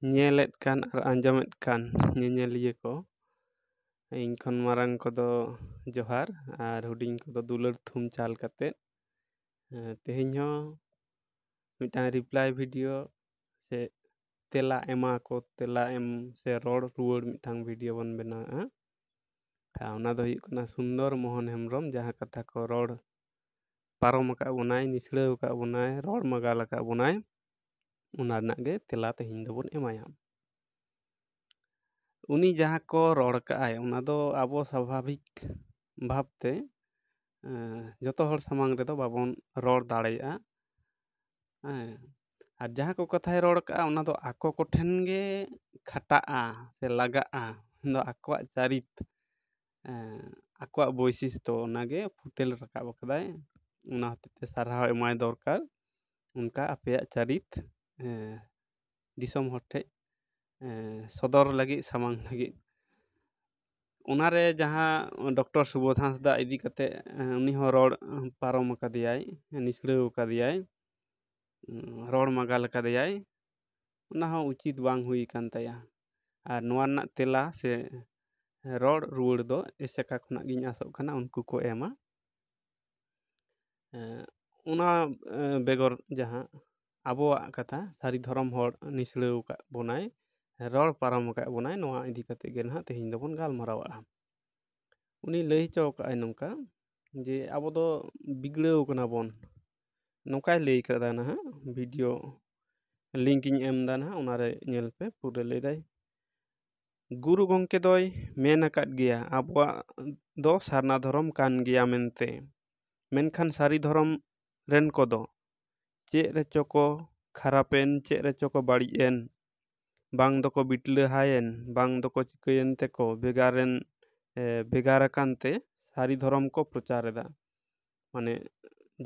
ᱧᱮᱞᱮᱫ ᱠᱟᱱ ᱟᱨ ᱟᱸᱡᱚᱢᱮᱫ ᱠᱟᱱ ᱧᱮᱧᱮᱞᱤᱭᱟᱹ ᱠᱚ ᱤᱧ ᱠᱷᱚᱱ ᱢᱟᱨᱟᱝ ᱠᱚᱫᱚ ᱡᱚᱦᱟᱨ ᱟᱨ ᱦᱩᱰᱤᱧ ᱠᱚᱫᱚ ᱫᱩᱞᱟᱹᱲ ᱛᱷᱩᱢ ᱪᱟᱞ ᱠᱟᱛᱮᱫ ᱛᱮᱦᱮᱧ ᱦᱚᱸ ᱢᱤᱫᱴᱟᱝ ᱨᱤᱯᱞᱟᱭ ᱵᱷᱤᱰᱤᱭᱳ ᱥᱮ ᱛᱮᱞᱟ ᱮᱢᱟ ᱠᱚ ᱛᱮᱞᱟ ᱮᱢ ᱥᱮ ᱨᱚᱲ ᱨᱩᱣᱟᱹᱲ ᱢᱤᱫᱴᱟᱝ ᱵᱷᱤᱰᱤᱭᱳ ᱵᱚᱱ ᱵᱮᱱᱟᱣᱟ ᱚᱱᱟ ᱫᱚ ᱦᱩᱭᱩᱜ ᱠᱟᱱᱟ ᱥᱩᱱᱫᱚᱨ ᱢᱳᱦᱚᱱ ᱦᱮᱢᱵᱨᱚᱢ ᱡᱟᱦᱟᱸ ᱠᱟᱛᱷᱟ ᱠᱚ ᱨᱚᱲ ᱯᱟᱨᱚᱢ ᱟᱠᱟᱫ ᱵᱚᱱᱟᱭ ᱱᱤᱥᱲᱟᱹᱣ ᱟᱠᱟᱫ ᱵᱚᱱᱟᱭ ᱨᱚᱲ ᱢᱟᱜᱟᱞ ᱟᱠᱟᱫ ᱵᱚᱱᱟᱭ ᱚᱱᱟ ᱨᱮᱱᱟᱜ ᱜᱮ ᱛᱮᱞᱟ ᱛᱮᱦᱮᱧ ᱫᱚᱵᱚᱱ ᱮᱢᱟᱭᱟ ᱩᱱᱤ ᱡᱟᱦᱟᱸ ᱠᱚ ᱨᱚᱲ ᱠᱟᱜᱼᱟᱭ ᱚᱱᱟ ᱫᱚ ᱟᱵᱚ ᱥᱟᱵᱷᱟᱵᱤᱠ ᱵᱷᱟᱵᱽᱛᱮ ᱡᱚᱛᱚ ᱦᱚᱲ ᱥᱟᱢᱟᱝ ᱨᱮᱫᱚ ᱵᱟᱵᱚᱱ ᱨᱚᱲ ᱫᱟᱲᱮᱭᱟᱜᱼᱟ ᱦᱮᱸ ᱟᱨ ᱡᱟᱦᱟᱸ ᱠᱚ ᱠᱟᱛᱷᱟᱭ ᱨᱚᱲ ᱠᱟᱜᱼᱟ ᱚᱱᱟ ᱫᱚ ᱟᱠᱚ ᱠᱚᱴᱷᱮᱱ ᱜᱮ ᱠᱷᱟᱴᱟᱜᱼᱟ ᱥᱮ ᱞᱟᱜᱟᱜᱼᱟ ᱫᱚ ᱟᱠᱚᱣᱟᱜ ᱪᱟᱨᱤᱛ ᱟᱠᱚᱣᱟᱜ ᱵᱳᱭᱥᱤᱥᱴᱚ ᱚᱱᱟᱜᱮ ᱯᱷᱩᱴᱮᱞ ᱨᱟᱠᱟᱵ ᱟᱠᱟᱫᱟᱭ ᱚᱱᱟ ᱦᱚᱛᱮᱡ ᱛᱮ ᱥᱟᱨᱦᱟᱣ ᱮᱢᱟᱭ ᱫᱚᱨᱠᱟᱨ ᱚᱱᱠᱟ ᱟᱯᱮᱭᱟᱜ ᱪᱟᱨᱤᱛ ᱫᱤᱥᱚᱢ ᱦᱚᱲ ᱴᱷᱮᱡ ᱥᱚᱫᱚᱨ ᱞᱟᱹᱜᱤᱫ ᱥᱟᱢᱟᱝ ᱞᱟᱹᱜᱤᱫ ᱚᱱᱟᱨᱮ ᱡᱟᱦᱟᱸ ᱰᱚᱠᱴᱚᱨ ᱥᱩᱵᱳᱫᱷ ᱦᱟᱸᱥᱫᱟ ᱤᱫᱤ ᱠᱟᱛᱮᱫ ᱩᱱᱤ ᱦᱚᱸ ᱨᱚᱲ ᱯᱟᱨᱚᱢ ᱟᱠᱟᱫᱮᱭᱟᱭ ᱱᱤᱥᱲᱟᱹᱣ ᱟᱠᱟᱫᱮᱭᱟᱭ ᱨᱚᱲ ᱢᱟᱜᱟᱞ ᱟᱠᱟᱫᱮᱭᱟᱭ ᱚᱱᱟ ᱦᱚᱸ ᱩᱪᱤᱛ ᱵᱟᱝ ᱦᱩᱭ ᱟᱠᱟᱱ ᱛᱟᱭᱟ ᱟᱨ ᱱᱚᱣᱟ ᱨᱮᱱᱟᱜ ᱛᱮᱞᱟ ᱥᱮ ᱨᱚᱲ ᱨᱩᱣᱟᱹᱲ ᱫᱚ ᱮᱥᱮᱠᱟ ᱠᱷᱚᱱᱟᱜ ᱜᱤᱧ ᱟᱥᱚᱜ ᱠᱟᱱᱟ ᱩᱱᱠᱩ ᱠᱚ ᱮᱢᱟ ᱚᱱᱟ ᱵᱮᱜᱚᱨ ᱡᱟᱦᱟᱸ ᱟᱵᱚᱣᱟᱜ ᱠᱟᱛᱷᱟ ᱥᱟᱹᱨᱤ ᱫᱷᱚᱨᱚᱢ ᱦᱚᱲ ᱱᱤᱥᱲᱟᱹᱣ ᱟᱠᱟᱫ ᱵᱚᱱᱟᱭ ᱨᱚᱲ ᱯᱟᱨᱚᱢ ᱟᱠᱟᱫ ᱵᱚᱱᱟᱭ ᱱᱚᱣᱟ ᱤᱫᱤ ᱠᱟᱛᱮᱫ ᱜᱮ ᱱᱟᱦᱟᱜ ᱛᱮᱦᱮᱧ ᱫᱚᱵᱚᱱ ᱜᱟᱞᱢᱟᱨᱟᱣᱟᱜᱼᱟ ᱩᱱᱤ ᱞᱟᱹᱭ ᱦᱚᱪᱚ ᱟᱠᱟᱫᱟᱭ ᱱᱚᱝᱠᱟ ᱡᱮ ᱟᱵᱚ ᱫᱚ ᱵᱤᱜᱽᱲᱟᱹᱣ ᱠᱟᱱᱟ ᱵᱚᱱ ᱱᱚᱝᱠᱟᱭ ᱞᱟᱹᱭ ᱠᱟᱫᱟ ᱱᱟᱦᱟᱜ ᱵᱷᱤᱰᱤᱭᱳ ᱞᱤᱝᱠ ᱤᱧ ᱮᱢᱫᱟ ᱱᱟᱦᱟᱜ ᱚᱱᱟᱨᱮ ᱧᱮᱞ ᱯᱮ ᱯᱩᱨᱟᱹ ᱞᱟᱹᱭᱫᱟᱭ ᱜᱩᱨᱩ ᱜᱚᱢᱠᱮ ᱫᱚᱭ ᱢᱮᱱ ᱟᱠᱟᱫ ᱜᱮᱭᱟ ᱟᱵᱚᱣᱟᱜ ᱫᱚ ᱥᱟᱨᱱᱟ ᱫᱷᱚᱨᱚᱢ ᱠᱟᱱ ᱜᱮᱭᱟ ᱢᱮᱱᱛᱮ ᱢᱮᱱᱠᱷᱟᱱ ᱥᱟᱹᱨᱤ ᱫᱷᱚᱨᱚᱢ ᱨᱮᱱ ᱠᱚᱫᱚ चेको खरापेन चेको बाड़ेन बांग दोको बिटलहायन बांग दोको चिकायन तेको बेगारेन बेगारकान ते सारी धर्म को प्रचार एदा माने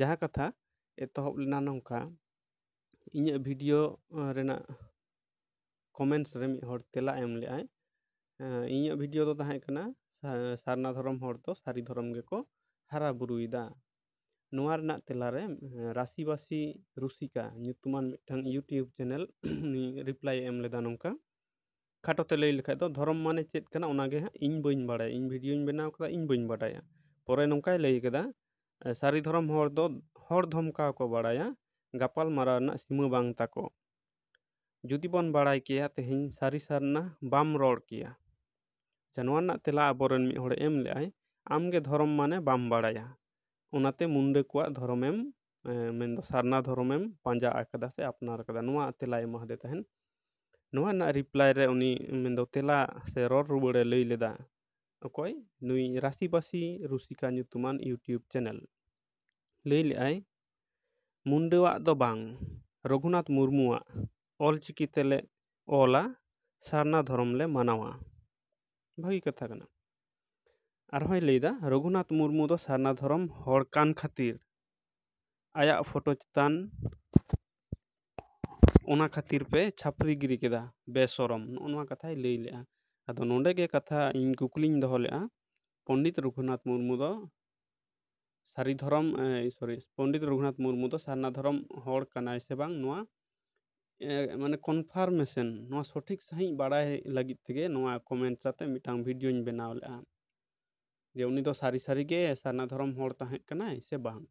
जहा कथा एतहब लेना नंका इन वीडियो रेना कमेंट्स रे मि होड तेला एम ले आ इन वीडियो तो ताहे कना सारना धर्म होड तो सारी धर्म गे को हारा बुरुइदा ᱱᱚᱣᱟ ᱨᱮᱱᱟᱜ ᱛᱮᱞᱟᱨᱮ ᱨᱟᱥᱤᱵᱟᱥᱤ ᱨᱩᱥᱤᱠᱟ ᱧᱩᱛᱩᱢᱟᱱ ᱢᱤᱫᱴᱟᱝ ᱤᱭᱩᱴᱤᱭᱩᱵᱽ ᱪᱮᱱᱮᱞ ᱨᱤᱯᱞᱟᱭ ᱮᱢ ᱞᱮᱫᱟ ᱱᱚᱝᱠᱟ ᱠᱷᱟᱴᱚᱛᱮ ᱞᱟᱹᱭ ᱞᱮᱠᱷᱟᱡ ᱫᱚ ᱫᱷᱚᱨᱚᱢ ᱢᱟᱱᱮ ᱪᱮᱫ ᱠᱟᱱᱟ ᱚᱱᱟᱜᱮ ᱦᱟᱸᱜ ᱤᱧ ᱵᱟᱹᱧ ᱵᱟᱲᱟᱭᱟ ᱤᱧ ᱵᱷᱤᱰᱤᱭᱳᱧ ᱵᱮᱱᱟᱣ ᱠᱟᱫᱟ ᱤᱧ ᱵᱟᱹᱧ ᱵᱟᱰᱟᱭᱟ ᱯᱚᱨᱮ ᱱᱚᱝᱠᱟᱭ ᱞᱟᱹᱭ ᱠᱮᱫᱟ ᱥᱟᱹᱨᱤ ᱫᱷᱚᱨᱚᱢ ᱦᱚᱲ ᱫᱚ ᱦᱚᱲ ᱫᱷᱚᱢᱠᱟᱣ ᱠᱚ ᱵᱟᱲᱟᱭᱟ ᱜᱟᱯᱟᱞ ᱢᱟᱨᱟᱣ ᱨᱮᱱᱟᱜ ᱥᱤᱢᱟᱹ ᱵᱟᱝ ᱛᱟᱠᱚ ᱡᱩᱫᱤ ᱵᱚᱱ ᱵᱟᱲᱟᱭ ᱠᱮᱭᱟ ᱛᱮᱦᱮᱧ ᱥᱟᱹᱨᱤ ᱥᱟᱨᱱᱟ ᱵᱟᱢ ᱨᱚᱲ ᱠᱮᱭᱟ ᱱᱚᱣᱟ ᱨᱮᱱᱟᱜ ᱛᱮᱞᱟ ᱟᱵᱚᱨᱮᱱ ᱢᱤᱫ ᱦᱚᱲᱮ ᱮᱢ ᱞᱮᱜᱼᱟᱭ ᱟᱢᱜᱮ ᱫᱷᱚᱨᱚᱢ ᱢᱟᱱᱮ ᱵᱟᱢ ᱵᱟᱲᱟᱭᱟ ᱚᱱᱟᱛᱮ ᱢᱩᱱᱰᱟᱹ ᱠᱚᱣᱟᱜ ᱫᱷᱚᱨᱚᱢᱮᱢ ᱢᱮᱱᱫᱚ ᱥᱟᱨᱱᱟ ᱫᱷᱚᱨᱚᱢᱮᱢ ᱯᱟᱸᱡᱟ ᱟᱠᱟᱫᱟ ᱥᱮ ᱟᱯᱱᱟᱨ ᱟᱠᱟᱫᱟ ᱱᱚᱣᱟ ᱛᱮᱞᱟᱭ ᱮᱢᱟᱫᱮ ᱛᱟᱦᱮᱱ ᱱᱚᱣᱟ ᱨᱮᱱᱟᱜ ᱨᱤᱯᱞᱟᱭ ᱨᱮ ᱩᱱᱤ ᱢᱮᱱᱫᱚ ᱛᱮᱞᱟ ᱥᱮ ᱨᱚᱲ ᱨᱩᱣᱟᱹᱲᱮ ᱞᱟᱹᱭ ᱞᱮᱫᱟ ᱚᱠᱚᱭ ᱱᱩᱭ ᱨᱟᱥᱤᱵᱟᱥᱤ ᱨᱩᱥᱤᱠᱟ ᱧᱩᱛᱩᱢᱟᱱ ᱤᱭᱩᱴᱤᱭᱩᱵᱽ ᱪᱮᱱᱮᱞ ᱞᱟᱹᱭ ᱞᱮᱜᱼᱟᱭ ᱢᱩᱱᱰᱟᱹᱣᱟᱜ ᱫᱚ ᱵᱟᱝ ᱨᱚᱜᱷᱩᱱᱟᱛᱷ ᱢᱩᱨᱢᱩᱣᱟᱜ ᱚᱞᱪᱤᱠᱤ ᱛᱮᱞᱮ ᱚᱞᱟ ᱥᱟᱨᱱᱟ ᱫᱷᱚᱨᱚᱢ ᱞᱮ ᱢᱟᱱᱟᱣᱟ ᱵᱷᱟᱹᱜᱤ ᱠᱟᱛᱷᱟ ᱠᱟᱱᱟ ᱟᱨᱦᱚᱸᱭ ᱞᱟᱹᱭᱫᱟ ᱨᱚᱜᱷᱩᱱᱟᱛᱷ ᱢᱩᱨᱢᱩ ᱫᱚ ᱥᱟᱨᱱᱟ ᱫᱷᱚᱨᱚᱢ ᱦᱚᱲ ᱠᱟᱱ ᱠᱷᱟᱹᱛᱤᱨ ᱟᱭᱟᱜ ᱯᱷᱳᱴᱳ ᱪᱮᱛᱟᱱ ᱚᱱᱟ ᱠᱷᱟᱹᱛᱤᱨ ᱯᱮ ᱪᱷᱟᱹᱯᱨᱤ ᱜᱤᱨᱤ ᱠᱮᱫᱟ ᱵᱮᱥᱚᱨᱚᱢ ᱱᱚᱜᱼᱚ ᱱᱚᱣᱟ ᱠᱟᱛᱷᱟᱭ ᱞᱟᱹᱭ ᱞᱮᱜᱼᱟ ᱟᱫᱚ ᱱᱚᱰᱮ ᱜᱮ ᱠᱟᱛᱷᱟ ᱤᱧ ᱠᱩᱠᱞᱤᱧ ᱫᱚᱦᱚ ᱞᱮᱜᱼᱟ ᱯᱚᱱᱰᱤᱛ ᱨᱚᱜᱷᱩᱱᱟᱛᱷ ᱢᱩᱨᱢᱩ ᱫᱚ ᱥᱟᱹᱨᱤ ᱫᱷᱚᱨᱚᱢ ᱥᱚᱨᱤ ᱯᱚᱱᱰᱤᱛ ᱨᱚᱜᱷᱩᱱᱟᱛᱷ ᱢᱩᱨᱢᱩ ᱫᱚ ᱥᱟᱨᱱᱟ ᱫᱷᱚᱨᱚᱢ ᱦᱚᱲ ᱠᱟᱱᱟᱭ ᱥᱮ ᱵᱟᱝ ᱱᱚᱣᱟ ᱢᱟᱱᱮ ᱠᱚᱱᱯᱷᱟᱨᱢᱮᱥᱚᱱ ᱱᱚᱣᱟ ᱥᱚᱴᱷᱤᱠ ᱥᱟᱺᱦᱤᱡ ᱵᱟᱲᱟᱭ ᱞᱟᱹᱜᱤᱫ ᱛᱮᱜᱮ ᱱᱚᱣᱟ ᱠᱚᱢᱮᱱᱴ ᱠᱟᱛᱮ ᱢᱤᱫᱴᱟᱝ ᱵᱷᱤᱰᱤᱭᱳᱧ ᱵᱮᱱᱟᱣ ᱞᱮᱜᱼᱟ जे उन सारी सारीगे सरना धरम से बांग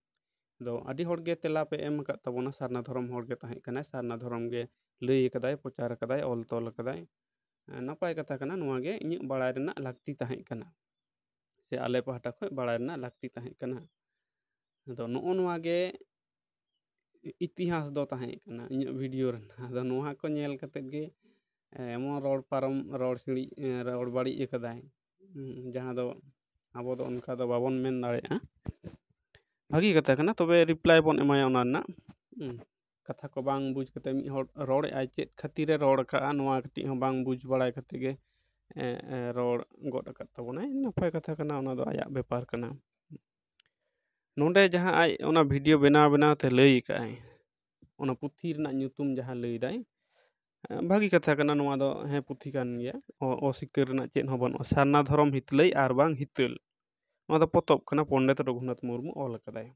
दो आदि होड़गे एम का तबोना सरना धरम सारना तहेकना सरना धरम गे लईकदाय प्रचार कदाय ऑल तोल कदाय नपाय कथा कना नुवागे इं बड़ाय रेना लागती तहेकना से आले पहाटा खय बड़ाय रेना लागती तहेकना इतिहास दो तहेकना इं वीडियो को नेल कतेगे एमो रोड पारम रोड सिड़ी रोड बाड़ी एकदाय दो ᱟᱵᱚ ᱫᱚ ᱚᱱᱠᱟ ᱫᱚ ᱵᱟᱵᱚᱱ ᱢᱮᱱ ᱫᱟᱲᱮᱭᱟᱜᱼᱟ ᱵᱷᱟᱹᱜᱤ ᱠᱟᱛᱷᱟ ᱠᱟᱱᱟ ᱛᱚᱵᱮ ᱨᱤᱯᱞᱟᱭ ᱵᱚᱱ ᱮᱢᱟᱭᱟ ᱚᱱᱟ ᱨᱮᱱᱟᱜ ᱠᱟᱛᱷᱟ ᱠᱚ ᱵᱟᱝ ᱵᱩᱡᱽ ᱠᱟᱛᱮ ᱢᱤᱫ ᱦᱚᱲ ᱨᱚᱲᱮᱜᱼᱟᱭ ᱪᱮᱫ ᱠᱷᱟᱹᱛᱤᱨᱮ ᱨᱚᱲ ᱠᱟᱜᱼᱟ ᱱᱚᱣᱟ ᱠᱟᱹᱴᱤᱡ ᱦᱚᱸ ᱵᱟᱝ ᱵᱩᱡᱽ ᱵᱟᱲᱟᱭ ᱠᱟᱛᱮ ᱜᱮ ᱨᱚᱲ ᱜᱚᱫ ᱟᱠᱟᱫ ᱛᱟᱵᱚᱱᱟᱭ ᱱᱟᱯᱟᱭ ᱠᱟᱛᱷᱟ ᱠᱟᱱᱟ ᱚᱱᱟ ᱫᱚ ᱟᱭᱟᱜ ᱵᱮᱯᱟᱨ ᱠᱟᱱᱟ ᱱᱚᱰᱮ ᱡᱟᱦᱟᱸ ᱟᱡ ᱚᱱᱟ ᱵᱷᱤᱰᱤᱭᱳ ᱵᱮᱱᱟᱣ ᱵᱮᱱᱟᱣᱛᱮ ᱞᱟᱹᱭ ᱠᱟᱜᱼᱟᱭ ᱚᱱᱟ ᱯᱩᱛᱷᱤ ᱨᱮᱱᱟᱜ ᱧᱩᱛᱩᱢ ᱡᱟᱦᱟᱸ ᱞᱟᱹᱭ ᱫᱟᱭ भागी कथा करना हे पुथीकान अस्वीकार चेन हो बनो सरना धरम हितलई और हितल पतब करना पंडित रघुनाथ मुरमू अल कदाय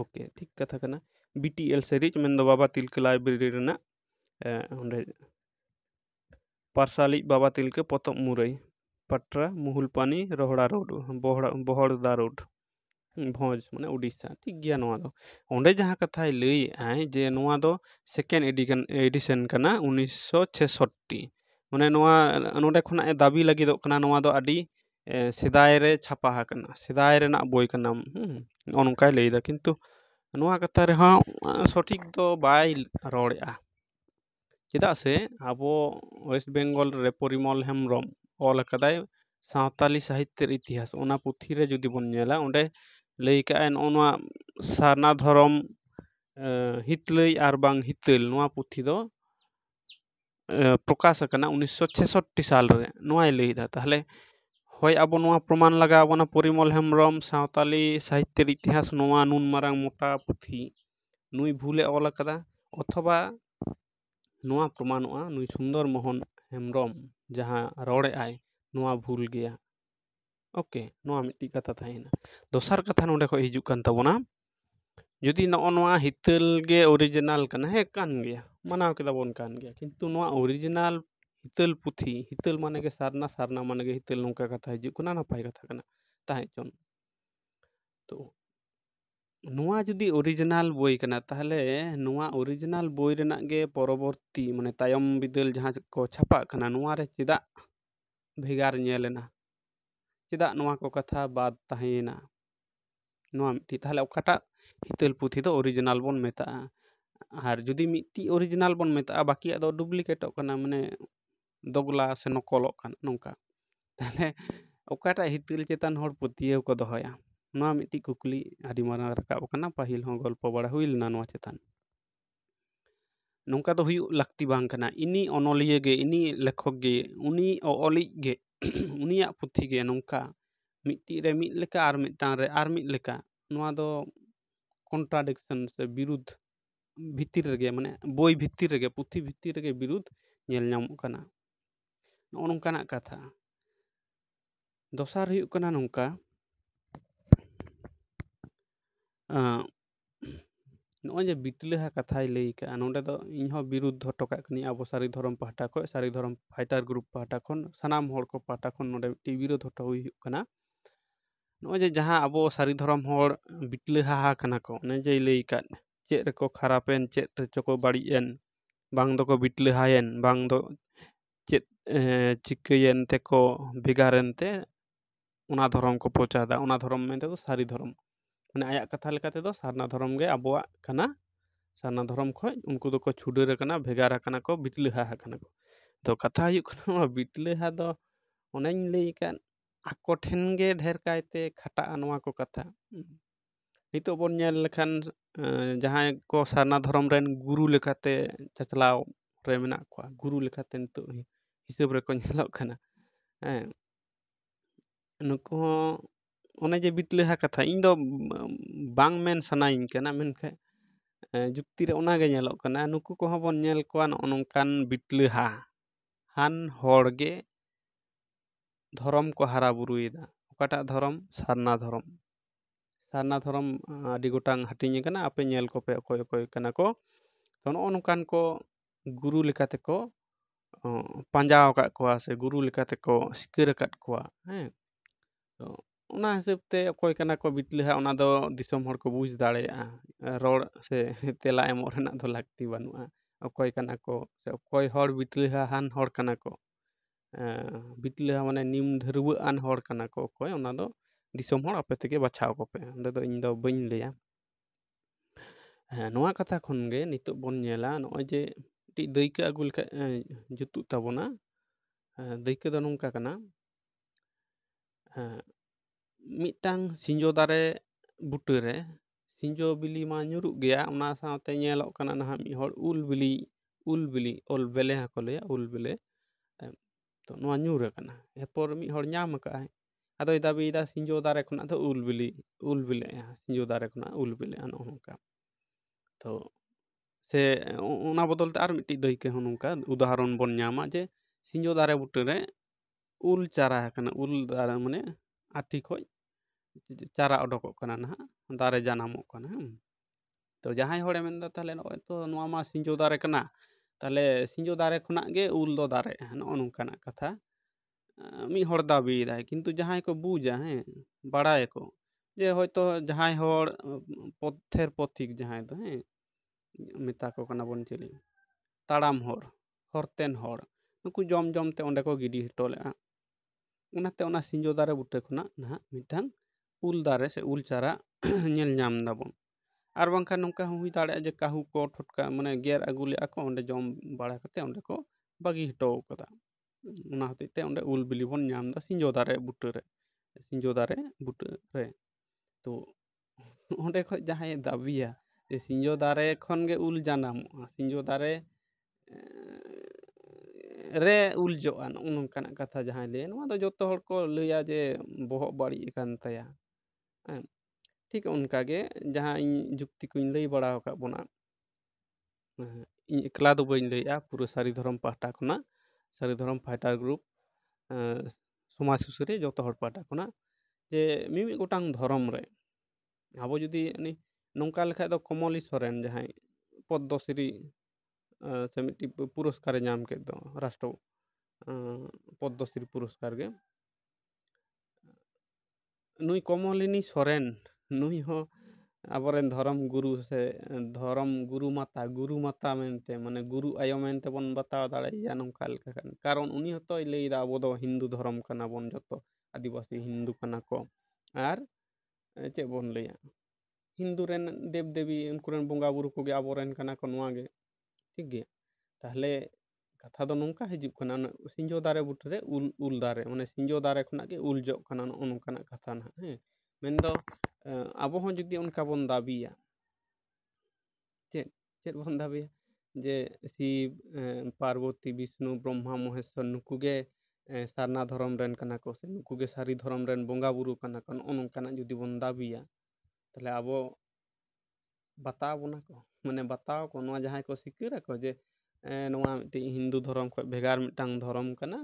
ओके ठीक कथा कर बीटी एल सरिज मन बाबा तिलक लाइब्रेरी पार्सालि बाबा तिलक पतब मुरई पाट्रा मुहुलपानी रोहड़ा रोड बहड़ा बहड़दा रोड भोज मैं उड़ीसा ठीक गया जहाँ कथा लई आए जे सेकेंड एडिकन एडिशन करना उन्नीस सौ छसठी मैंने खुना दाबी लगे अभी सेदायरे छापा सेदायर बोक नौकाय लैदा कि कथा रहा सठीक रड़ा चेदा से अब वेस्ट बेंगल परिमल हेम्रम ऑलकदाय सातली साहित्य इतिहास पुथी जुदी बन अंडे ᱞᱟᱹᱭ ᱠᱟᱜ ᱟᱭ ᱱᱚᱜᱼᱚ ᱱᱚᱣᱟ ᱥᱟᱨᱱᱟ ᱫᱷᱚᱨᱚᱢ ᱦᱤᱛᱞᱟᱹᱭ ᱟᱨ ᱵᱟᱝ ᱦᱤᱛᱟᱹᱞ ᱱᱚᱣᱟ ᱯᱩᱛᱷᱤ ᱫᱚ ᱯᱨᱚᱠᱟᱥ ᱟᱠᱟᱱᱟ ᱩᱱᱤᱥᱥᱚ ᱪᱷᱮᱥᱚᱴᱴᱤ ᱥᱟᱞᱨᱮ ᱱᱚᱣᱟᱭ ᱞᱟᱹᱭᱫᱟ ᱛᱟᱦᱚᱞᱮ ᱦᱳᱭ ᱟᱵᱚ ᱱᱚᱣᱟ ᱯᱨᱚᱢᱟᱱ ᱞᱟᱜᱟᱣ ᱵᱚᱱᱟ ᱯᱚᱨᱤᱢᱚᱞ ᱦᱮᱢᱵᱨᱚᱢ ᱥᱟᱶᱛᱟᱞᱤ ᱥᱟᱦᱤᱛᱛᱮᱨ ᱤᱛᱤᱦᱟᱥ ᱱᱚᱣᱟ ᱱᱩᱱ ᱢᱟᱨᱟᱝ ᱢᱚᱴᱟ ᱯᱩᱛᱷᱤ ᱱᱩᱭ ᱵᱷᱩᱞᱮ ᱚᱞ ᱟᱠᱟᱫᱟ ᱚᱛᱷᱚᱵᱟ ᱱᱚᱣᱟ ᱯᱨᱚᱢᱟᱱᱚᱜᱼᱟ ᱱᱩᱭ ᱥᱩᱱᱫᱚᱨ ᱢᱳᱦᱚᱱ ᱦᱮᱢᱵᱨᱚᱢ ᱡᱟᱦᱟᱸ ᱨᱚᱲᱮᱜ ᱟᱭ ᱱᱚᱣᱟ ᱵᱷᱩᱞ ᱜᱮᱭᱟ ओके मिट्टी कथा थे दसार कथा नोड़े खजुकताबना जदि नवा हितलगे ओरिजिनल मानवकेदाबन किरिजिनल हितल पुथी हितल मानगे सारना सारना मानगे हितल नौका कथा हजुना नपाय कथा चन तो जदि ओरिजिनल बना तेल ओरिजिनल बनागे परवर्ती मैं बिदल जहाँ को छापा चेदा भगार ना ᱪᱮᱫᱟᱜ ᱱᱚᱣᱟ ᱠᱚ ᱠᱟᱛᱷᱟ ᱵᱟᱫ ᱛᱟᱦᱮᱸᱭᱮᱱᱟ ᱱᱚᱣᱟ ᱢᱤᱫᱴᱤᱡ ᱛᱟᱦᱚᱞᱮ ᱚᱠᱟᱴᱟᱜ ᱦᱤᱛᱟᱹᱞ ᱯᱩᱛᱷᱤ ᱫᱚ ᱚᱨᱤᱡᱤᱱᱟᱞ ᱵᱚᱱ ᱢᱮᱛᱟᱜᱼᱟ ᱟᱨ ᱡᱩᱫᱤ ᱢᱤᱫᱴᱤᱡ ᱚᱨᱤᱡᱤᱱᱟᱞ ᱵᱚᱱ ᱢᱮᱛᱟᱜᱼᱟ ᱵᱟᱹᱠᱤᱭᱟᱜ ᱫᱚ ᱰᱩᱯᱞᱤᱠᱮᱴᱚᱜ ᱠᱟᱱᱟ ᱢᱟᱱᱮ ᱫᱚᱜᱽᱞᱟ ᱥᱮ ᱱᱚᱠᱚᱞᱚᱜ ᱠᱟᱱᱟ ᱱᱚᱝᱠᱟ ᱛᱟᱦᱚᱞᱮ ᱚᱠᱟᱴᱟᱜ ᱦᱤᱛᱟᱹᱞ ᱪᱮᱛᱟᱱ ᱦᱚᱲ ᱯᱟᱹᱛᱭᱟᱹᱣ ᱠᱚ ᱫᱚᱦᱚᱭᱟ ᱱᱚᱣᱟ ᱢᱤᱫᱴᱤᱡ ᱠᱩᱠᱞᱤ ᱟᱹᱰᱤ ᱢᱟᱨᱟᱝ ᱨᱟᱠᱟᱵ ᱟᱠᱟᱱᱟ ᱯᱟᱹᱦᱤᱞ ᱦᱚᱸ ᱜᱚᱞᱯᱚ ᱵᱟᱲᱟ ᱦᱩᱭ ᱞᱮᱱᱟ ᱱᱚᱣᱟ ᱪᱮᱛᱟᱱ ᱱᱚᱝᱠᱟ ᱫᱚ ᱦᱩᱭᱩᱜ ᱞᱟᱹᱠᱛᱤ ᱵᱟᱝ ᱠᱟᱱᱟ ᱤᱱᱤ ᱚᱱᱚᱞᱤᱭᱟᱹ ᱜᱮ ᱤᱱᱤ ᱞᱮᱠᱷᱚᱠ ᱜᱮ ᱩᱱᱤ ᱚᱞᱤᱡ ᱜᱮ ᱩᱱᱤᱭᱟᱜ ᱯᱩᱛᱷᱤ ᱜᱮ ᱱᱚᱝᱠᱟ ᱢᱤᱫᱴᱤᱡ ᱨᱮ ᱢᱤᱫ ᱞᱮᱠᱟ ᱟᱨ ᱢᱤᱫᱴᱟᱝ ᱨᱮ ᱟᱨ ᱢᱤᱫ ᱞᱮᱠᱟ ᱱᱚᱣᱟ ᱫᱚ ᱠᱚᱱᱴᱨᱟᱰᱤᱠᱥᱮᱱ ᱥᱮ ᱵᱤᱨᱩᱫᱽ ᱵᱷᱤᱛᱤᱨ ᱨᱮᱜᱮ ᱢᱟᱱᱮ ᱵᱳᱭ ᱵᱷᱤᱛᱤᱨ ᱨᱮᱜᱮ ᱯᱩᱛᱷᱤ ᱵᱷᱤᱛᱤᱨ ᱨᱮᱜᱮ ᱵᱤᱨᱩᱫᱽ ᱧᱮᱞ ᱧᱟᱢᱚᱜ ᱠᱟᱱᱟ ᱱᱚᱜᱼᱚ ᱱᱚᱝᱠᱟᱱᱟᱜ ᱠᱟᱛᱷᱟ ᱫᱚᱥᱟᱨ ᱦᱩᱭᱩᱜ ᱠᱟᱱᱟ ᱱᱚᱝᱠᱟ ᱱᱚᱜᱼᱚᱭ ᱡᱮ ᱵᱤᱴᱞᱟᱹᱦᱟ ᱠᱟᱛᱷᱟᱭ ᱞᱟᱹᱭ ᱟᱠᱟᱫᱼᱟ ᱱᱚᱰᱮ ᱫᱚ ᱤᱧᱦᱚᱸ ᱵᱤᱨᱩᱫᱽᱫᱷᱚ ᱦᱚᱴᱚ ᱠᱟᱜ ᱠᱟᱹᱱᱟᱹᱧ ᱟᱵᱚ ᱥᱟᱹᱨᱤ ᱫᱷᱚᱨᱚᱢ ᱯᱟᱦᱴᱟ ᱠᱷᱚᱱ ᱥᱟᱹᱨᱤ ᱫᱷᱚᱨᱚᱢ ᱯᱷᱟᱭᱴᱟᱨ ᱜᱨᱩᱯ ᱯᱟᱦᱴᱟ ᱠᱷᱚᱱ ᱥᱟᱱᱟᱢ ᱦᱚᱲ ᱠᱚ ᱯᱟᱦᱴᱟ ᱠᱷᱚᱱ ᱱᱚᱰᱮ ᱢᱤᱫᱴᱤᱡ ᱵᱤᱨᱳᱫᱽ ᱦᱚᱴᱚ ᱦᱩᱭᱩᱜ ᱠᱟᱱᱟ ᱱᱚᱜᱼᱚᱭ ᱡᱮ ᱡᱟᱦᱟᱸ ᱟᱵᱚ ᱥᱟᱹᱨᱤ ᱫᱷᱚᱨᱚᱢ ᱦᱚᱲ ᱵᱤᱴᱞᱟᱹᱦᱟ ᱠᱟᱱᱟ ᱠᱚ ᱚᱱᱮ ᱡᱮᱭ ᱞᱟᱹᱭ ᱟᱠᱟᱫ ᱪᱮᱫ ᱨᱮᱠᱚ ᱠᱷᱟᱨᱟᱯᱮᱱ ᱪᱮᱫ ᱨᱮᱪᱚ ᱠᱚ ᱵᱟᱹᱲᱤᱡ ᱮᱱ ᱵᱟᱝ ᱫᱚᱠᱚ ᱵᱤᱴᱞᱟᱹᱦᱟᱭᱮᱱ ᱵᱟᱝ ᱫᱚ ᱪᱮᱫ ᱪᱤᱠᱟᱹᱭᱮᱱ ᱛᱮᱠᱚ ᱵᱷᱮᱜᱟᱨᱮᱱ ᱛᱮ ᱚᱱᱟ ᱫᱷᱚᱨᱚᱢ ᱠᱚ ᱯᱨᱚᱪᱟᱨ ᱮᱫᱟ ᱚᱱᱟ ᱫᱷᱚᱨᱚᱢ ᱢᱮᱱᱛᱮᱫᱚ ᱥᱟᱹᱨᱤ ᱫᱷᱚᱨᱚᱢ मैंने आया कथा सारना धर्म के अब सारना धरम खुद को छुडर भगारकना को बिटलहा तो कथा हुआ बिटलहा लैन आको ढेर कायते खाटा ना को कथा नित बनखान जहाँ को सारना धरम गुरु लेकाते चाचलाव गुरु लेकाते नित हिसाब रेलोगना नुक ona je bit kata indo bang men sana in kana men ka juk tira ona ga nyalo kana nuku ko ha bon kan bit han horge dhorom ko hara burui da okata dhorom sarna dhorom sarna dhorom di gutang hati nya kana ape nyal ko pe ko ko kan ko guru likate ko panjao ka ko guru likate ko sikira kat ko ᱚᱱᱟ ᱦᱤᱥᱟᱹᱵ ᱛᱮ ᱚᱠᱚᱭ ᱠᱟᱱᱟ ᱠᱚ ᱵᱤᱛᱞᱟᱹᱦᱟ ᱚᱱᱟ ᱫᱚ ᱫᱤᱥᱚᱢ ᱦᱚᱲ ᱠᱚ ᱵᱩᱡᱽ ᱫᱟᱲᱮᱭᱟᱜᱼᱟ ᱨᱚᱲ ᱥᱮ ᱛᱮᱞᱟ ᱮᱢᱚᱜ ᱨᱮᱱᱟᱜ ᱫᱚ ᱞᱟᱹᱠᱛᱤ ᱵᱟᱹᱱᱩᱜᱼᱟ ᱚᱠᱚᱭ ᱠᱟᱱᱟ ᱠᱚ ᱥᱮ ᱚᱠᱚᱭ ᱦᱚᱲ ᱵᱤᱛᱞᱟᱹᱦᱟᱱ ᱦᱚᱲ ᱠᱟᱱᱟ ᱠᱚ ᱵᱤᱛᱞᱟᱹᱦᱟ ᱢᱟᱱᱮ ᱱᱤᱢ ᱫᱷᱟᱹᱨᱣᱟᱹᱜ ᱟᱱ ᱦᱚᱲ ᱠᱟᱱᱟ ᱠᱚ ᱚᱠᱚᱭ ᱚᱱᱟ ᱫᱚ ᱫᱤᱥᱚᱢ ᱦᱚᱲ ᱟᱯᱮ ᱛᱮᱜᱮ ᱵᱟᱪᱷᱟᱣ ᱠᱚᱯᱮ ᱚᱸᱰᱮ ᱫᱚ ᱤᱧ ᱫᱚ ᱵᱟᱹᱧ ᱞᱟᱹᱭᱟ ᱦᱮᱸ ᱱᱚᱣᱟ ᱠᱟᱛᱷᱟ ᱠᱷᱚᱱᱜᱮ ᱱᱤᱛᱚᱜ ᱵᱚᱱ ᱧᱮᱞᱟ ᱱᱚᱜᱼᱚᱭ ᱡᱮ ᱢᱤᱫᱴᱤᱡ ᱫᱟᱹᱭᱠᱟᱹ ᱟᱹᱜᱩ ᱞᱮᱠᱷᱟᱡ ᱡᱩᱛᱩᱜ ᱛᱟᱵᱚᱱᱟ ᱫᱟᱹᱭᱠᱟᱹ ᱫᱚ ᱱᱚᱝᱠᱟ ᱠᱟᱱᱟ ᱢᱤᱫᱴᱟᱝ ᱥᱤᱸᱡᱚ ᱫᱟᱨᱮ ᱵᱩᱴᱟᱹᱨᱮ ᱥᱤᱸᱡᱚ ᱵᱤᱞᱤ ᱢᱟ ᱧᱩᱨᱩᱜ ᱜᱮᱭᱟ ᱚᱱᱟ ᱥᱟᱶᱛᱮ ᱧᱮᱞᱚᱜ ᱠᱟᱱᱟ ᱱᱟᱦᱟᱜ ᱢᱤᱫ ᱦᱚᱲ ᱩᱞ ᱵᱤᱞᱤ ᱩᱞ ᱵᱤᱞᱤ ᱩᱞ ᱵᱮᱞᱮ ᱦᱚᱸᱠᱚ ᱞᱟᱹᱭᱟ ᱩᱞ ᱵᱮᱞᱮ ᱛᱚ ᱱᱚᱣᱟ ᱧᱩᱨ ᱟᱠᱟᱱᱟ ᱮᱨᱯᱚᱨ ᱢᱤᱫ ᱦᱚᱲ ᱧᱟᱢ ᱟᱠᱟᱜᱼᱟᱭ ᱟᱫᱚᱭ ᱫᱟᱹᱵᱤᱭᱮᱫᱟ ᱥᱤᱸᱡᱚ ᱫᱟᱨᱮ ᱠᱷᱚᱱᱟᱜ ᱫᱚ ᱩᱞ ᱵᱤᱞᱤ ᱩᱞ ᱵᱤᱞᱤᱜᱼᱟ ᱥᱤᱸᱡᱚ ᱫᱟᱨᱮ ᱠᱷᱚᱱᱟᱜ ᱩᱞ ᱵᱤᱞᱤᱜᱼᱟ ᱱᱚᱜᱼᱚ ᱱᱚᱝᱠᱟ ᱛᱚ ᱥᱮ ᱚᱱᱟ ᱵᱚᱫᱚᱞᱛᱮ ᱟᱨ ᱢᱤᱫᱴᱤᱡ ᱫᱟᱹᱭᱠᱟᱹ ᱦᱚᱸ ᱱᱚᱝᱠᱟ ᱩᱫᱟᱦᱚᱨᱚᱱ ᱵᱚᱱ ᱧᱟᱢᱟ ᱡᱮ ᱥᱤᱸᱡᱚ ᱫᱟᱨᱮ ᱵᱩᱴᱟᱹᱨᱮ ᱩᱞ ᱪᱟᱨᱟ ᱟᱠᱟᱱᱟ ᱩᱞ ᱫᱟᱨᱮ ᱢᱟᱱᱮ ᱟᱴᱷᱤ ᱠᱷᱚᱡ चारा उडोक ना दारे जानामोक तो जहाँ हे मन नोमा सिंजो दारे तेल सिंजो दारे खुना उल दारे नौकर कथा मी हर दाबी दाय कि बुजा को बड़ा को जे हतो जहाँ हर पथेर पथिक जहाँ तो हाँ मेता को बन चिली तड़ाम हर नुक जम जमते गिडी हटोले सिंजो दारे बुटे खुना ना मिटांग ᱩᱞ ᱫᱟᱨᱮ ᱥᱮ ᱩᱞ ᱪᱟᱨᱟ ᱧᱮᱞ ᱧᱟᱢ ᱫᱟᱵᱚᱱ ᱟᱨ ᱵᱟᱝᱠᱷᱟᱱ ᱱᱚᱝᱠᱟ ᱦᱚᱸ ᱦᱩᱭ ᱫᱟᱲᱮᱭᱟᱜᱼᱟ ᱡᱮ ᱠᱟᱹᱦᱩ ᱠᱚ ᱴᱷᱚᱴᱠᱟ ᱢᱟᱱᱮ ᱜᱮᱨ ᱟᱹᱜᱩ ᱞᱮᱫᱼᱟ ᱠᱚ ᱚᱸᱰᱮ ᱡᱚᱢ ᱵᱟᱲᱟ ᱠᱟᱛᱮᱫ ᱚᱸᱰᱮ ᱠᱚ ᱵᱟᱹᱜᱤ ᱦᱚᱴᱚ ᱟᱠᱟᱫᱟ ᱚᱱᱟ ᱦᱚᱛᱮᱡ ᱛᱮ ᱚᱸᱰᱮ ᱩᱞ ᱵᱤᱞᱤ ᱵᱚᱱ ᱧᱟᱢ ᱮᱫᱟ ᱥᱤᱸᱡᱚ ᱫᱟᱨᱮ ᱵᱩᱴᱟᱹ ᱨᱮ ᱥᱤᱸᱡᱚ ᱫᱟᱨᱮ ᱵᱩᱴᱟᱹ ᱨᱮ ᱛᱚ ᱚᱸᱰᱮ ᱠᱷᱚᱡ ᱡᱟᱦᱟᱸᱭᱮ ᱫᱟᱹᱵᱤᱭᱟ ᱡᱮ ᱥᱤᱸᱡᱚ ᱫᱟᱨᱮ ᱠᱷᱚᱱ ᱜᱮ ᱩᱞ ᱡᱟᱱᱟᱢᱚᱜᱼᱟ ᱥᱤᱸᱡᱚ ᱫᱟᱨᱮ ᱨᱮ ᱩᱞ ᱡᱚᱜᱼᱟ ᱱᱚᱜᱼᱚ ᱱᱚᱝᱠᱟᱱᱟᱜ ᱠᱟᱛᱷᱟ ᱡᱟᱦᱟᱸᱭ ᱞᱟᱹᱭᱟ ᱱᱚᱣᱟ ᱫᱚ ᱡᱚᱛᱚ ᱦᱚᱲ ᱠᱚ ᱞᱟᱹᱭᱟ ᱡᱮ ᱵᱚᱦᱚᱜ ᱵᱟᱹᱲᱤᱡ ᱟᱠᱟᱱ ᱛᱟᱭᱟ ᱦᱮᱸ ᱴᱷᱤᱠ ᱚᱱᱠᱟᱜᱮ ᱡᱟᱦᱟᱸ ᱤᱧ ᱡᱩᱠᱛᱤ ᱠᱚᱧ ᱞᱟᱹᱭ ᱵᱟᱲᱟ ᱟᱠᱟᱫ ᱵᱚᱱᱟ ᱤᱧ ᱮᱠᱞᱟ ᱫᱚ ᱵᱟᱹᱧ ᱞᱟᱹᱭᱮᱜᱼᱟ ᱯᱩᱨᱟᱹ ᱥᱟᱹᱨᱤ ᱫᱷᱚᱨᱚᱢ ᱯᱟᱦᱴᱟ ᱠᱷᱚᱱᱟᱜ ᱥᱟᱹᱨᱤ ᱫᱷᱚᱨᱚᱢ ᱯᱷᱟᱭᱴᱟᱨ ᱜᱨᱩᱯ ᱥᱚᱢᱟᱡᱽ ᱥᱩᱥᱟᱹᱨᱤᱭᱟᱹ ᱡᱚᱛᱚ ᱦᱚᱲ ᱯᱟᱦᱴᱟ ᱠᱷᱚᱱᱟᱜ ᱡᱮ ᱢᱤᱢᱤᱫ ᱜᱚᱴᱟᱝ ᱫᱷᱚᱨᱚᱢ ᱨᱮ ᱟᱵᱚ ᱡᱩᱫᱤ ᱩᱱᱤ ᱱᱚᱝᱠᱟ ᱞᱮᱠᱷᱟᱡ ᱫᱚ ᱠᱚᱢᱚᱞᱤ ᱥᱚᱨᱮᱱ ᱡᱟᱦᱟᱸᱭ ᱯᱚᱫᱽᱫᱚᱥᱨᱤ ᱥᱮ ᱢᱤᱫᱴᱤᱡ ᱯᱩᱨᱚᱥᱠᱟᱨᱮ ᱧᱟᱢ ᱠᱮᱫ ᱫᱚ ᱨᱟᱥᱴᱨᱚ ᱯᱚᱫᱽᱫᱚᱥᱨᱤ ᱯᱩᱨᱚᱥᱠᱟᱨ ᱜᱮ ᱱᱩᱭ ᱠᱚᱢᱚᱞᱤᱱᱤ ᱥᱚᱨᱮᱱ ᱱᱩᱭ ᱦᱚᱸ ᱟᱵᱚᱨᱮᱱ ᱫᱷᱚᱨᱚᱢ ᱜᱩᱨᱩ ᱥᱮ ᱫᱷᱚᱨᱚᱢ ᱜᱩᱨᱩ ᱢᱟᱛᱟ ᱜᱩᱨᱩ ᱢᱟᱛᱟ ᱢᱮᱱᱛᱮ ᱢᱟᱱᱮ ᱜᱩᱨᱩ ᱟᱭᱳ ᱢᱮᱱᱛᱮ ᱵᱚᱱ ᱵᱟᱛᱟᱣ ᱫᱟᱲᱮᱭᱟᱭᱟ ᱱᱚᱝᱠᱟ ᱞᱮᱠᱟ ᱠᱟᱱ ᱠᱟᱨᱚᱱ ᱩᱱᱤ ᱦᱚᱛᱚᱭ ᱞᱟᱹᱭᱫᱟ ᱟᱵᱚ ᱫᱚ ᱦᱤᱱᱫᱩ ᱫᱷᱚᱨᱚᱢ ᱠᱟᱱᱟ ᱵᱚᱱ ᱡᱚᱛᱚ ᱟᱹᱫᱤᱵᱟᱹᱥᱤ ᱦᱤᱱᱫᱩ ᱠᱟᱱᱟ ᱠᱚ ᱟᱨ ᱪᱮᱫ ᱵᱚᱱ ᱞᱟᱹᱭᱟ ᱦᱤᱱᱫᱩ ᱨᱮᱱ ᱫᱮᱵ ᱫᱮᱵᱤ ᱩᱱᱠᱩ ᱨᱮᱱ ᱵᱚᱸᱜᱟ ᱵᱩᱨᱩ ᱠᱚᱜᱮ ᱟᱵᱚᱨᱮᱱ ᱠᱟᱱᱟ ᱠᱚ ᱱᱚᱣᱟ ᱜᱮ ᱴᱷᱤᱠ ᱜᱮᱭᱟ ᱛᱟᱦᱚᱞᱮ कथा तो नौका हजना सिंजो दारे बुटे उल उल दारे मैंने सिंजो दारे खे उल जो नौकान कथा ना हाँ अब जुदी उनका बन दाबी चेक चेक बन दाबी जे शिव पार्वती विष्णु ब्रह्मा महेश्वर नुकुगे सारना धरम को नुकुगे सारी धरम बंगा बुरु नौकान जुदी बन दाबी तेल अब बताबना को मैंने बताओ को जहाँ को जे ᱱᱚᱣᱟ ᱢᱤᱫᱴᱤᱡ ᱦᱤᱱᱫᱩ ᱫᱷᱚᱨᱚᱢ ᱠᱷᱚᱱ ᱵᱷᱮᱜᱟᱨ ᱢᱤᱫᱴᱟᱝ ᱫᱷᱚᱨᱚᱢ ᱠᱟᱱᱟ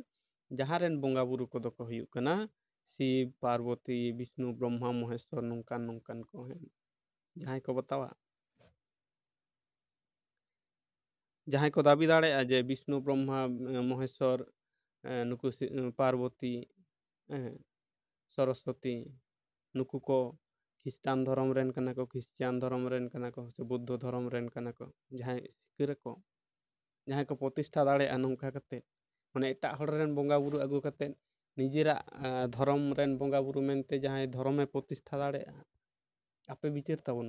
ᱡᱟᱦᱟᱸ ᱨᱮᱱ ᱵᱚᱸᱜᱟ ᱵᱩᱨᱩ ᱠᱚᱫᱚ ᱠᱚ ᱦᱩᱭᱩᱜ ᱠᱟᱱᱟ ᱥᱤᱵ ᱯᱟᱨᱵᱚᱛᱤ ᱵᱤᱥᱱᱩ ᱵᱨᱚᱦᱢᱟ ᱢᱚᱦᱮᱥᱥᱚᱨ ᱱᱚᱝᱠᱟᱱ ᱱᱚᱝᱠᱟᱱ ᱠᱚ ᱦᱮᱸ ᱡᱟᱦᱟᱸᱭ ᱠᱚ ᱵᱟᱛᱟᱣᱟ ᱡᱟᱦᱟᱸᱭ ᱠᱚ ᱫᱟᱵᱤ ᱫᱟᱲᱮᱭᱟᱜᱼᱟ ᱡᱮ ᱵᱤᱥᱱᱩ ᱵᱨᱚᱦᱢᱟ ᱢᱚᱦᱮᱥᱥᱚᱨ ᱱᱩᱠᱩ ᱯᱟᱨᱵᱚᱛᱤ ᱥᱚᱨᱚᱥᱚᱛᱤ ᱱᱩᱠᱩ ᱠᱚ খ্রিস্টান ধর্ম রেন কানা কো খ্রিস্টান ধর্ম রেন কানা কো সে বুদ্ধ ধর্ম রেন কানা কো যাহাই সিকরে কো ᱡᱟᱦᱟᱸᱭ ᱠᱚ ᱯᱨᱚᱛᱤᱥᱴᱷᱟ ᱫᱟᱲᱮᱭᱟᱜᱼᱟ ᱱᱚᱝᱠᱟ ᱠᱟᱛᱮᱫ ᱢᱟᱱᱮ ᱮᱴᱟᱜ ᱦᱚᱲ ᱨᱮᱱ ᱵᱚᱸᱜᱟᱼᱵᱩᱨᱩ ᱟᱹᱜᱩ ᱠᱟᱛᱮᱫ ᱱᱤᱡᱮᱨᱟᱜ ᱫᱷᱚᱨᱚᱢ ᱨᱮᱱ ᱵᱚᱸᱜᱟᱼᱵᱩᱨᱩ ᱢᱮᱱᱛᱮ ᱡᱟᱦᱟᱸᱭ ᱫᱷᱚᱨᱚᱢᱮ ᱯᱨᱚᱛᱤᱥᱴᱷᱟ ᱫᱟᱲᱮᱭᱟᱜᱼᱟ ᱟᱯᱮ ᱵᱤᱪᱟᱹᱨ ᱛᱟᱵᱚᱱ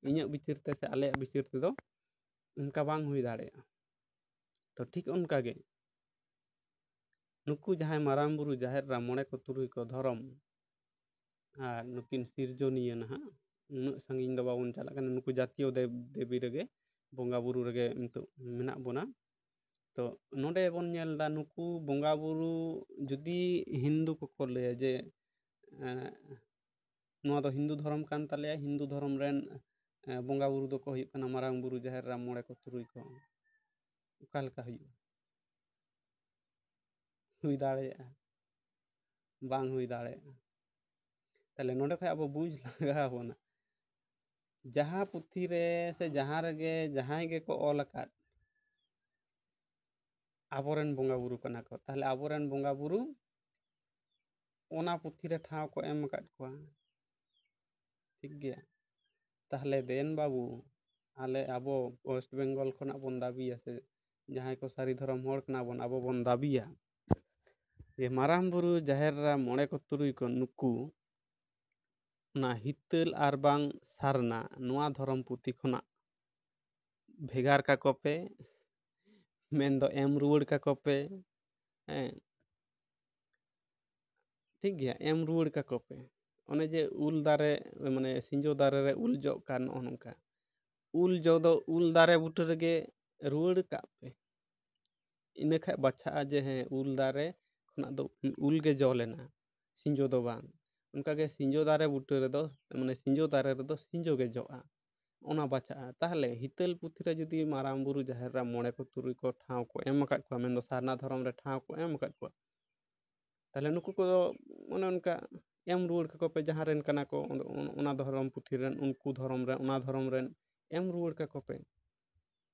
ᱯᱮ ᱤᱧᱟᱹᱜ ᱵᱤᱪᱟᱹᱨ ᱛᱮ ᱥᱮ ᱟᱞᱮᱭᱟᱜ ᱵᱤᱪᱟᱹᱨ ᱛᱮᱫᱚ ᱚᱱᱠᱟ ᱵᱟᱝ ᱦᱩᱭ ᱫᱟᱲᱮᱭᱟᱜᱼᱟ ᱛᱚ ᱴᱷᱤᱠ ᱚᱱᱠᱟᱜᱮ ᱱᱩᱠᱩ ᱡᱟᱦᱟᱸᱭ ᱢᱟᱨᱟᱝ ᱵᱩᱨᱩ ᱡᱟᱦᱮᱨ ᱨᱮ ᱢᱚᱬᱮ ᱠᱚ ᱛᱩᱨᱩᱭ ᱠᱚ ᱫᱷᱚᱨᱚᱢ ᱟᱨ ᱱᱩᱠᱤᱱ ᱥᱤᱨᱡᱚᱱᱤᱭᱟᱹ ᱱᱟᱦᱟᱜ ᱩᱱᱟᱹᱜ ᱥᱟᱺᱜᱤᱧ ᱫᱚ ᱵᱟᱵᱚᱱ ᱪᱟᱞᱟᱜ ᱠᱟᱱᱟ ᱱᱩᱠᱩ ᱡᱟᱹᱛᱤᱭᱚ ᱫᱮᱵ ᱫᱮᱵᱤ ᱨᱮᱜᱮ ᱵᱚᱸᱜᱟ ᱨᱮᱜᱮ ᱱᱤᱛᱚᱜ ᱢᱮᱱᱟᱜ ᱵᱚᱱᱟ ᱛᱚ ᱱᱚᱰᱮ ᱵᱚᱱ ᱧᱮᱞ ᱱᱩᱠᱩ ᱵᱚᱸᱜᱟ ᱵᱩᱨᱩ ᱡᱩᱫᱤ ᱦᱤᱱᱫᱩ ᱠᱚᱠᱚ ᱞᱟᱹᱭᱟ ᱡᱮ ᱱᱚᱣᱟ ᱫᱚ ᱦᱤᱱᱫᱩ ᱫᱷᱚᱨᱚᱢ ᱠᱟᱱ ᱛᱟᱞᱮᱭᱟ ᱦᱤᱱᱫᱩ ᱫᱷᱚᱨᱚᱢ ᱨᱮᱱ ᱵᱚᱸᱜᱟ ᱫᱚᱠᱚ ᱦᱩᱭᱩᱜ ᱠᱟᱱᱟ ᱢᱟᱨᱟᱝ ᱵᱩᱨᱩ ᱡᱟᱦᱮᱨ ᱨᱮ ᱢᱚᱬᱮ ᱠᱚ ᱛᱩᱨᱩᱭ ᱠᱚ ᱚᱠᱟ ᱞᱮᱠᱟ ᱦᱩᱭᱩᱜᱼᱟ ᱦᱩᱭ ᱫᱟᱲᱮᱭᱟᱜᱼᱟ ᱵᱟᱝ ᱦᱩᱭ ᱫᱟᱲᱮᱭᱟᱜᱼᱟ ᱛᱟᱦᱚᱞᱮ ᱱᱚᱰᱮ ᱠᱷᱚᱡ ᱟᱵᱚ ᱵᱩᱡᱽ ᱞᱟᱜᱟᱣ ᱵᱚᱱᱟ ᱡᱟᱦᱟᱸ ᱯᱩᱛᱷᱤ ᱨᱮ ᱥᱮ ᱡᱟᱦᱟᱸ ᱨᱮᱜᱮ ᱡᱟᱦᱟᱸᱭ ᱜᱮᱠᱚ ᱚᱞ ᱟᱠᱟᱫ ᱟᱵᱚᱨᱮᱱ ᱵᱚᱸᱜᱟ ᱵᱩᱨᱩ ᱠᱟᱱᱟ ᱠᱚ ᱛᱟᱦᱚᱞᱮ ᱟᱵᱚᱨᱮᱱ ᱵᱚᱸᱜᱟ ᱵᱩᱨᱩ ᱚᱱᱟ ᱯᱩᱛᱷᱤ ᱨᱮ ᱴᱷᱟᱶ ᱠᱚ ᱮᱢ ᱟᱠᱟᱫ ᱠᱚᱣᱟ ᱴᱷᱤᱠ ᱜᱮᱭᱟ ᱛᱟᱦᱚᱞᱮ ᱫᱮᱱ ᱵᱟᱹᱵᱩ ᱟᱞᱮ ᱟᱵᱚ ᱳᱭᱮᱥᱴ ᱵᱮᱝᱜᱚᱞ ᱠᱷᱚᱱᱟᱜ ᱵᱚᱱ ᱫᱟᱹᱵᱤᱭᱟ ᱥᱮ ᱡᱟᱦᱟᱸᱭ ᱠᱚ ᱥᱟᱹᱨᱤ ᱫᱷᱚᱨᱚᱢ ᱦᱚᱲ ᱠᱟᱱᱟ ᱵᱚᱱ ᱟᱵᱚ ᱵᱚᱱ ᱫᱟᱹᱵᱤᱭᱟ ᱡᱮ ᱢᱟᱨᱟᱝ ᱵᱩᱨᱩ ᱡᱟᱦᱮᱨ ᱨᱟ ᱢᱚᱬᱮ ᱠᱚ ᱛᱩᱨᱩᱭ ᱠᱚ ᱱᱩᱠᱩ ᱚᱱᱟ ᱦᱤᱛᱟᱹᱞ ᱟᱨ ᱵᱟᱝ ᱥᱟᱨᱱᱟ ᱱᱚᱣᱟ ᱫᱷᱚᱨᱚᱢ ᱯᱩᱛᱷᱤ ᱠᱷᱚᱱᱟᱜ ᱵᱷᱮᱜᱟᱨ ᱠᱟᱠᱚ ᱯᱮ ᱢᱮᱱᱫᱚ ᱮᱢ ᱨᱩᱣᱟᱹᱲ ᱠᱟᱠᱚ ᱯᱮ ᱦᱮᱸ ᱴᱷᱤᱠ ᱜᱮᱭᱟ ᱮᱢ ᱨᱩᱣᱟᱹᱲ ᱠᱟᱠᱚ ᱯᱮ ᱚᱱᱮ ᱡᱮ ᱩᱞ ᱫᱟᱨᱮ ᱢᱟᱱᱮ ᱥᱤᱸᱡᱚ ᱫᱟᱨᱮ ᱨᱮ ᱩᱞ ᱡᱚᱜ ᱠᱟᱱ ᱱᱚᱜᱼᱚ ᱱᱚᱝᱠᱟ ᱩᱞ ᱡᱚ ᱫᱚ ᱩᱞ ᱫᱟᱨᱮ ᱵᱩᱴᱟᱹ ᱨᱮᱜᱮ ᱨᱩᱣᱟᱹᱲ ᱠᱟᱜ ᱯᱮ ᱤᱱᱟᱹ ᱠᱷᱟᱡ ᱵᱟᱪᱷᱟᱜᱼᱟ ᱡᱮ ᱦᱮᱸ ᱩᱞ ᱫᱟᱨᱮ ᱠᱷᱚᱱᱟᱜ ᱫᱚ ᱩᱞ ᱜᱮ ᱡᱚ ᱞᱮᱱᱟ ᱥᱤᱸᱡᱚ ᱫᱚ ᱵᱟᱝ ᱚᱱᱠᱟᱜᱮ ᱥᱤᱸᱡᱚ ᱫᱟᱨᱮ ᱵᱩᱴᱟᱹ ᱨᱮᱫᱚ ᱢᱟᱱᱮ ᱥᱤᱸᱡᱚ ᱫᱟᱨᱮ ᱨᱮᱫᱚ ᱥᱤᱸᱡᱚ ᱜᱮ ᱡᱚᱜᱼᱟ ᱚᱱᱟ ᱵᱟᱪᱟᱜᱼᱟ ᱛᱟᱦᱚᱞᱮ ᱦᱤᱛᱟᱹᱞ ᱯᱩᱛᱷᱤ ᱨᱮ ᱡᱩᱫᱤ ᱢᱟᱨᱟᱝ ᱵᱩᱨᱩ ᱡᱟᱦᱮᱨ ᱨᱮ ᱢᱚᱬᱮ ᱠᱚ ᱛᱩᱨᱩᱭ ᱠᱚ ᱴᱷᱟᱶ ᱠᱚ ᱮᱢ ᱟᱠᱟᱫ ᱠᱚᱣᱟ ᱢᱮᱱᱫᱚ ᱥᱟᱨᱱᱟ ᱫᱷᱚᱨᱚᱢ ᱨᱮ ᱴᱷᱟᱶ ᱠᱚ ᱮᱢ ᱟᱠᱟᱫ ᱠᱚᱣᱟ ᱛᱟᱦᱚᱞᱮ ᱱᱩᱠᱩ ᱠᱚᱫᱚ ᱚᱱᱮ ᱚᱱᱠᱟ ᱮᱢ ᱨᱩᱣᱟᱹᱲ ᱠᱟᱠᱚᱯᱮ ᱡᱟᱦᱟᱸ ᱨᱮᱱ ᱠᱟᱱᱟ ᱠᱚ ᱚᱱᱟ ᱫᱷᱚᱨᱚᱢ ᱯᱩᱛᱷᱤ ᱨᱮᱱ ᱩᱱᱠᱩ ᱫᱷᱚᱨᱚᱢ ᱨᱮᱱ ᱚᱱᱟ ᱫᱷᱚᱨᱚᱢ ᱨᱮᱱ ᱮᱢ ᱨᱩᱣᱟᱹᱲ ᱠᱟᱠᱚᱯᱮ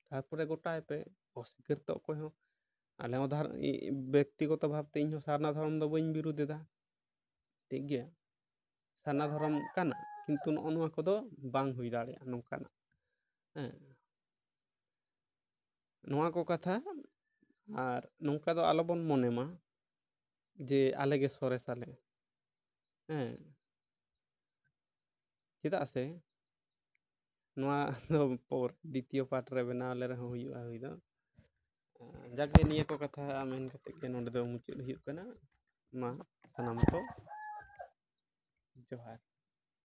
ᱛᱟᱨᱯᱚᱨᱮ ᱜᱚᱴᱟᱭ ᱯᱮ ᱚᱥᱵᱤᱠᱟᱨ ᱛᱚ ᱚᱠᱚᱭ ᱦᱚᱸ ᱟᱞᱮ ᱦᱚᱸ ᱵᱮᱠᱛᱤᱜᱚᱛᱚ ᱵᱷᱟᱵᱛᱮ ᱤᱧ ᱦᱚᱸ ᱥᱟᱨᱱᱟ ᱫᱷᱚᱨᱚᱢ ᱫᱚ ᱵᱟᱹᱧ ᱵᱤᱨᱩᱫ ᱮᱫᱟ ᱴᱷᱤᱠ ᱜᱮᱭᱟ ᱥᱟᱨᱱᱟ ᱫᱷᱚᱨᱚᱢ ᱠᱟᱱᱟ ᱠᱤᱱᱛᱩ ᱱᱚᱜᱼᱚ ᱱᱚᱣᱟ ᱠᱚᱫᱚ ᱵᱟᱝ ᱦᱩᱭ ᱫᱟᱲᱮᱭᱟᱜᱼᱟ ᱱᱚᱝᱠᱟᱱᱟᱜ ᱦᱮᱸ ᱱᱚᱣᱟ ᱠᱚ ᱠᱟᱛᱷᱟ ᱟᱨ ᱱᱚᱝᱠᱟ ᱫᱚ ᱟᱞᱚᱵᱚᱱ ᱢᱚᱱᱮ ᱢᱟ ᱡᱮ ᱟᱞᱮᱜᱮ ᱥᱚᱨᱮᱥᱟᱞᱮ ᱦᱮᱸ ᱪᱮᱫᱟᱜ ᱥᱮ ᱱᱚᱣᱟ ᱫᱚ ᱯᱚᱨ ᱫᱤᱛᱤᱭᱚ ᱯᱟᱴ ᱨᱮ ᱵᱮᱱᱟᱣ ᱞᱮ ᱨᱮᱦᱚᱸ ᱦᱩᱭᱩᱜᱼᱟ ᱦᱩᱭ ᱫᱚ ᱡᱟᱜᱮ ᱱᱤᱭᱟᱹ ᱠᱚ ᱠᱟᱛᱷᱟ ᱢᱮᱱ ᱠᱟᱛᱮᱫ ᱜᱮ ᱱᱚᱰᱮ ᱫᱚ ᱢᱩᱪᱟᱹᱫ ᱦᱩᱭᱩᱜ ᱠᱟᱱᱟ ᱢᱟ ᱥᱟᱱᱟᱢ ᱠᱚ 就还。